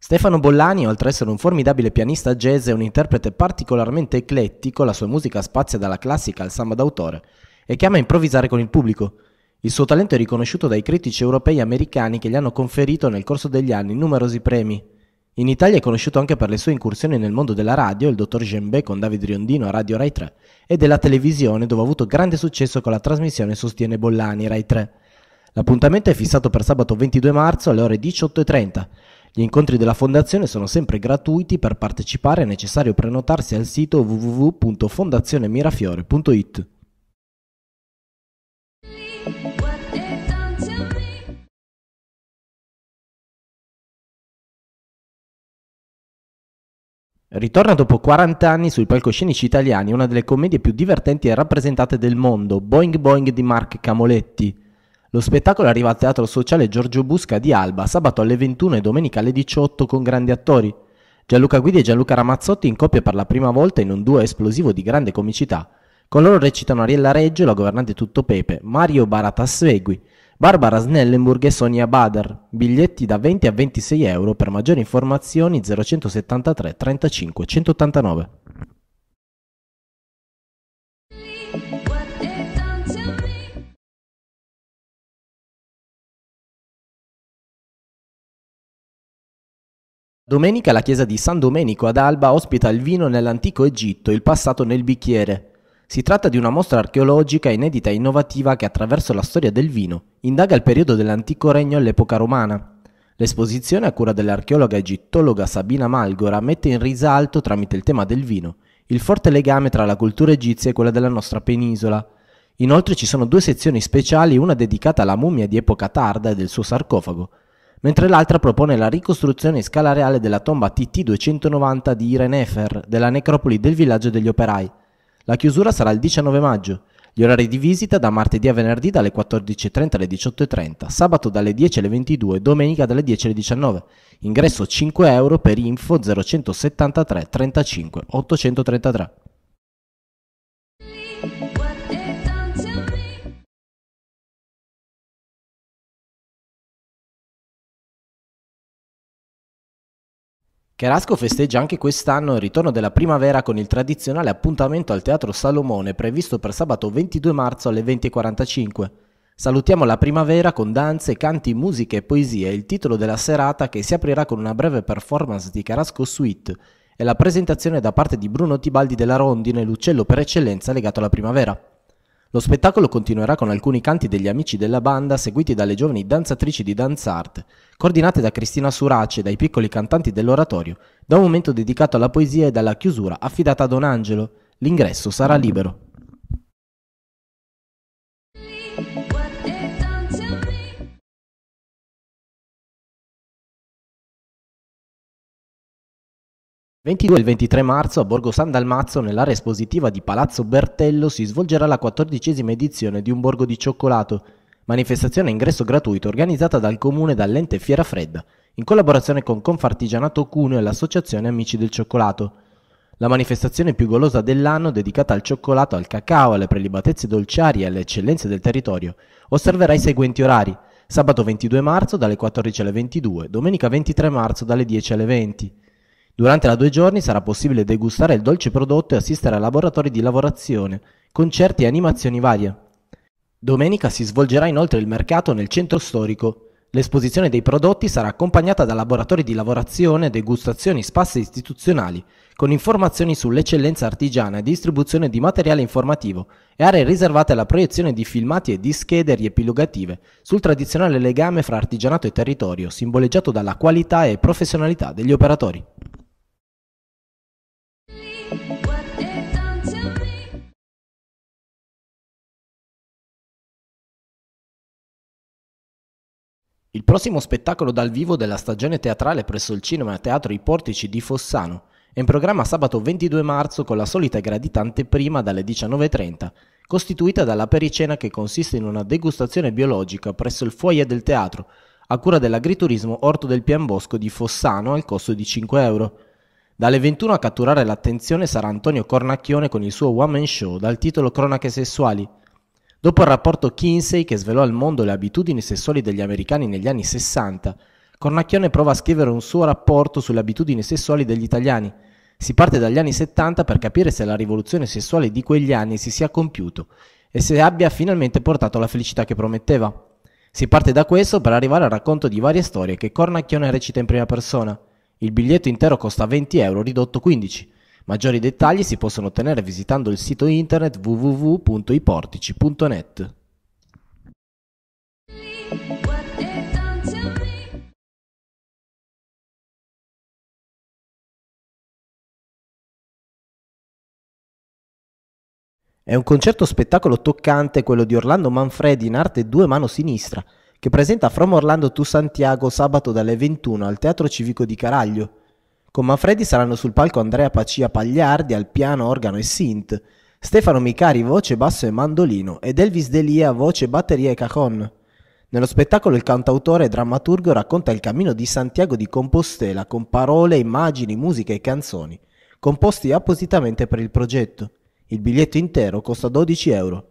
Stefano Bollani, oltre ad essere un formidabile pianista jazz, è un interprete particolarmente eclettico, la sua musica spazia dalla classica al samba d'autore, e chiama a improvvisare con il pubblico. Il suo talento è riconosciuto dai critici europei e americani che gli hanno conferito nel corso degli anni numerosi premi. In Italia è conosciuto anche per le sue incursioni nel mondo della radio, il dottor Gembè con David Riondino a Radio Rai 3, e della televisione dove ha avuto grande successo con la trasmissione Sostiene Bollani Rai 3. L'appuntamento è fissato per sabato 22 marzo alle ore 18.30. Gli incontri della Fondazione sono sempre gratuiti, per partecipare è necessario prenotarsi al sito www.fondazionemirafiore.it. Ritorna dopo 40 anni sui palcoscenici italiani una delle commedie più divertenti e rappresentate del mondo, Boing Boing di Mark Camoletti. Lo spettacolo arriva al Teatro Sociale Giorgio Busca di Alba sabato alle 21 e domenica alle 18 con grandi attori. Gianluca Guidi e Gianluca Ramazzotti in coppia per la prima volta in un duo esplosivo di grande comicità. Con loro recitano Ariella Reggio, la governante Tutto Pepe, Mario Baratasvegui, Barbara Snellenburg e Sonia Bader. Biglietti da 20 a 26 euro. Per maggiori informazioni 073 35 189. Domenica la chiesa di San Domenico ad Alba ospita il vino nell'antico Egitto, il passato nel bicchiere. Si tratta di una mostra archeologica inedita e innovativa che attraverso la storia del vino indaga il periodo dell'antico regno all'epoca romana. L'esposizione a cura dell'archeologa egittologa Sabina Malgora mette in risalto, tramite il tema del vino, il forte legame tra la cultura egizia e quella della nostra penisola. Inoltre ci sono due sezioni speciali, una dedicata alla mummia di epoca tarda e del suo sarcofago, mentre l'altra propone la ricostruzione in scala reale della tomba TT290 di Irenefer della necropoli del villaggio degli operai. La chiusura sarà il 19 maggio. Gli orari di visita da martedì a venerdì dalle 14.30 alle 18.30, sabato dalle 10 alle 22, domenica dalle 10 alle 19. Ingresso 5 euro per info 0173 35 833. Cherasco festeggia anche quest'anno il ritorno della primavera con il tradizionale appuntamento al Teatro Salomone previsto per sabato 22 marzo alle 20.45. Salutiamo la primavera con danze, canti, musiche e poesie, il titolo della serata che si aprirà con una breve performance di Carasco Suite e la presentazione da parte di Bruno Tibaldi della Rondine, l'uccello per eccellenza legato alla primavera. Lo spettacolo continuerà con alcuni canti degli amici della banda seguiti dalle giovani danzatrici di Danzart, coordinate da Cristina Surace e dai piccoli cantanti dell'oratorio, da un momento dedicato alla poesia e dalla chiusura affidata a Don Angelo. L'ingresso sarà libero. 22 e 23 marzo a Borgo San Dalmazzo, nell'area espositiva di Palazzo Bertello, si svolgerà la quattordicesima edizione di Un Borgo di Cioccolato, manifestazione a ingresso gratuito organizzata dal comune dall'ente Fiera Fredda, in collaborazione con Confartigianato Cuneo e l'associazione Amici del Cioccolato. La manifestazione più golosa dell'anno, dedicata al cioccolato, al cacao, alle prelibatezze dolciari e alle eccellenze del territorio, osserverà i seguenti orari. Sabato 22 marzo dalle 14 alle 22, domenica 23 marzo dalle 10 alle 20. Durante la due giorni sarà possibile degustare il dolce prodotto e assistere a laboratori di lavorazione, concerti e animazioni varie. Domenica si svolgerà inoltre il mercato nel centro storico. L'esposizione dei prodotti sarà accompagnata da laboratori di lavorazione, degustazioni, spazi istituzionali, con informazioni sull'eccellenza artigiana e distribuzione di materiale informativo e aree riservate alla proiezione di filmati e di schede riepilogative sul tradizionale legame fra artigianato e territorio, simboleggiato dalla qualità e professionalità degli operatori. Il prossimo spettacolo dal vivo della stagione teatrale presso il Cinema Teatro I Portici di Fossano è in programma sabato 22 marzo con la solita e prima dalle 19.30, costituita dalla pericena che consiste in una degustazione biologica presso il foyer del teatro, a cura dell'agriturismo Orto del Pianbosco di Fossano al costo di 5 euro. Dalle 21 a catturare l'attenzione sarà Antonio Cornacchione con il suo woman Show dal titolo Cronache Sessuali, Dopo il rapporto Kinsey che svelò al mondo le abitudini sessuali degli americani negli anni 60, Cornacchione prova a scrivere un suo rapporto sulle abitudini sessuali degli italiani. Si parte dagli anni 70 per capire se la rivoluzione sessuale di quegli anni si sia compiuto e se abbia finalmente portato alla felicità che prometteva. Si parte da questo per arrivare al racconto di varie storie che Cornacchione recita in prima persona. Il biglietto intero costa 20 euro, ridotto 15 Maggiori dettagli si possono ottenere visitando il sito internet www.iportici.net. È un concerto spettacolo toccante quello di Orlando Manfredi in arte Due Mano Sinistra, che presenta From Orlando to Santiago sabato dalle 21 al Teatro Civico di Caraglio, con Manfredi saranno sul palco Andrea Pacia Pagliardi al piano, organo e synth, Stefano Micari voce, basso e mandolino ed Elvis Delia voce, batteria e cajon. Nello spettacolo il cantautore e drammaturgo racconta il cammino di Santiago di Compostela con parole, immagini, musica e canzoni, composti appositamente per il progetto. Il biglietto intero costa 12 euro.